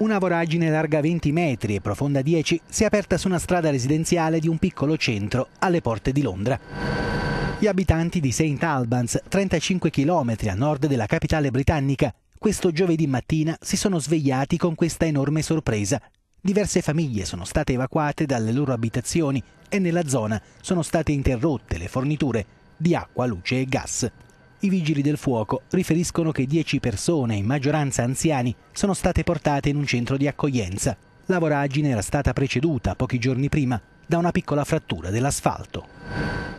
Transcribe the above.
Una voragine larga 20 metri e profonda 10 si è aperta su una strada residenziale di un piccolo centro alle porte di Londra. Gli abitanti di St. Albans, 35 km a nord della capitale britannica, questo giovedì mattina si sono svegliati con questa enorme sorpresa. Diverse famiglie sono state evacuate dalle loro abitazioni e nella zona sono state interrotte le forniture di acqua, luce e gas. I vigili del fuoco riferiscono che 10 persone, in maggioranza anziani, sono state portate in un centro di accoglienza. La voragine era stata preceduta, pochi giorni prima, da una piccola frattura dell'asfalto.